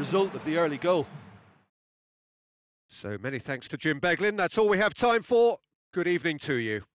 result of the early goal. So many thanks to Jim Beglin. That's all we have time for. Good evening to you.